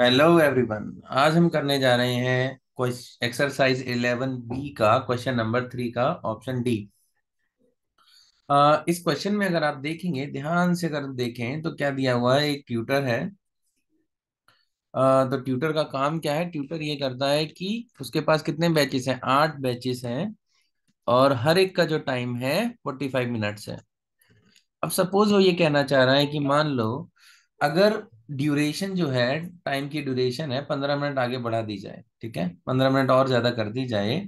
hello everyone आज हम करने जा रहे हैं एक्सरसाइज इलेवन बी का क्वेश्चन नंबर थ्री का ऑप्शन डी इस क्वेश्चन में अगर आप देखेंगे ध्यान से अगर देखें तो क्या दिया हुआ है एक ट्यूटर है आ, तो ट्यूटर का काम क्या है ट्यूटर ये करता है कि उसके पास कितने बैचेस हैं आठ बैचेस हैं और हर एक का जो टाइम है फोर्टी फाइव मिनट्स है अब सपोज वो ये कहना चाह रहा है कि मान लो अगर ड्यूरेशन जो है टाइम की ड्यूरेशन है पंद्रह मिनट आगे बढ़ा दी जाए ठीक है पंद्रह मिनट और ज्यादा कर दी जाए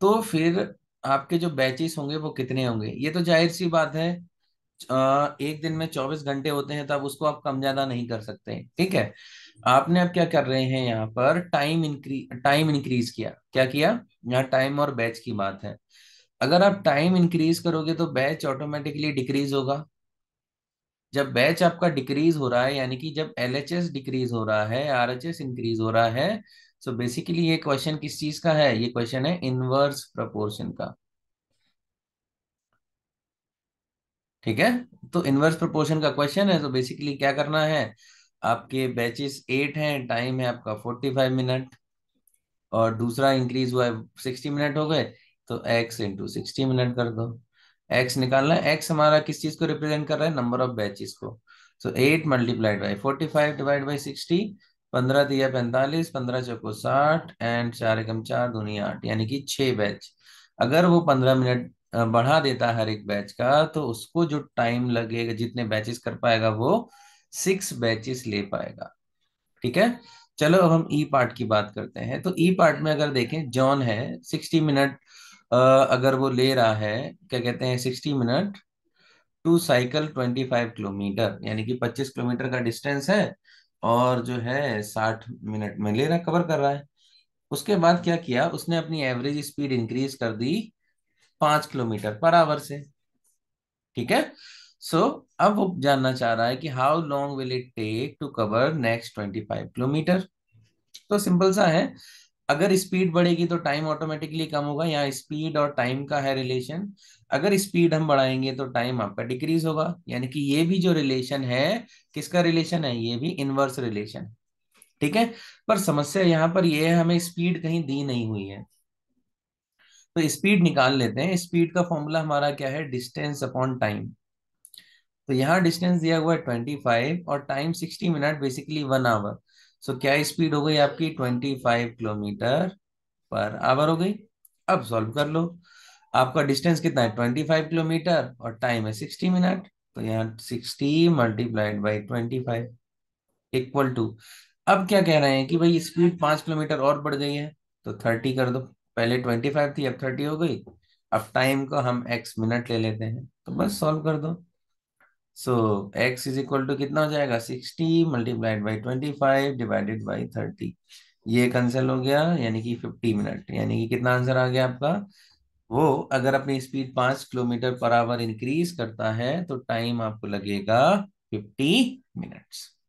तो फिर आपके जो बैचेस होंगे वो कितने होंगे ये तो जाहिर सी बात है एक दिन में चौबीस घंटे होते हैं तब उसको आप कम ज्यादा नहीं कर सकते ठीक है आपने अब क्या कर रहे हैं यहाँ पर टाइम इंक्री टाइम इंक्रीज किया क्या किया यहाँ टाइम और बैच की बात है अगर आप टाइम इंक्रीज करोगे तो बैच ऑटोमेटिकली डिक्रीज होगा जब बैच आपका डिक्रीज हो रहा है यानी कि जब एल एच एस डिक्रीज हो रहा है आर इंक्रीज हो रहा है सो so बेसिकली ये क्वेश्चन किस चीज का है ये क्वेश्चन है इनवर्स प्रपोर्शन का ठीक है तो इनवर्स प्रपोर्शन का क्वेश्चन है तो so बेसिकली क्या करना है आपके बैचेस एट हैं टाइम है आपका फोर्टी फाइव मिनट और दूसरा इंक्रीज हुआ है सिक्सटी मिनट हो गए तो एक्स इंटू सिक्सटी मिनट कर दो एक्स निकालना है एक्स हमारा किस चीज को रिप्रेजेंट कर रहा है नंबर ऑफ बैचेस को so eight multiplied by forty five divide by sixty पंद्रह दिया पैंतालीस पंद्रह चौको साठ एंड चार एकम चार दूनी आठ यानी कि छह बैच अगर वो पंद्रह मिनट बढ़ा देता है हर एक बैच का तो उसको जो टाइम लगेगा जितने बैचेस कर पाएगा वो सिक्स बैचेस ले पाएगा ठीक है चलो अब हम ई e पार्ट की बात करते हैं तो ई e पार्ट में अगर देखें जॉन है सिक्सटी मिनट अगर वो ले रहा है क्या कहते हैं sixty minute to cycle twenty five kilometre यानी कि पच्चीस किलोमीटर का डिस्टेंस है और जो है साठ मिनट में ले रहा कवर कर रहा है उसके बाद क्या किया उसने अपनी एवरेज स्पीड इंक्रीज कर दी पांच किलोमीटर पर आवर से ठीक है सो so, अब वो जानना चाह रहा है कि how long will it take to cover next twenty five kilometre तो सिंपल सा है अगर स्पीड बढ़ेगी तो टाइम ऑटोमेटिकली कम होगा यहाँ स्पीड और टाइम का है रिलेशन अगर स्पीड हम बढ़ाएंगे तो टाइम आपका डिक्रीज होगा यानी कि ये भी जो रिलेशन है किसका रिलेशन है ये भी इनवर्स रिलेशन ठीक है पर समस्या यहाँ पर ये है हमें स्पीड कहीं दी नहीं हुई है तो स्पीड निकाल लेते हैं स्पीड का फॉर्मूला हमारा क्या है डिस्टेंस अपॉन टाइम तो यहाँ डिस्टेंस दिया हुआ है ट्वेंटी फाइव और time sixty minute basically one hour so so, क्या स्पीड हो गई आपकी twenty five kilometre per hour हो गई अब सॉल्व कर लो आपका डिस्टेंस कितना है ट्वेंटी फाइव किलोमीटर और टाइम है सिक्सटी मिनट तो यहाँ sixty multiplied by twenty five equal to अब क्या कह रहे हैं कि भाई स्पीड पांच किलोमीटर और बढ़ गई है तो थर्टी कर दो पहले ट्वेंटी फाइव थी अब थर्टी हो गई अब टाइम को हम एक्स मिनट ले लेते हैं तो बस सॉल्व कर दो so X is equal to कितना हो जाएगा sixty multiplied by twenty five divided by thirty ये कैंसिल हो गया यानी कि फिफ्टी मिनट यानी कि कितना आंसर आ गया आपका वो अगर अपनी स्पीड पांच किलोमीटर पर आवर इंक्रीज करता है तो टाइम आपको लगेगा फिफ्टी मिनट्स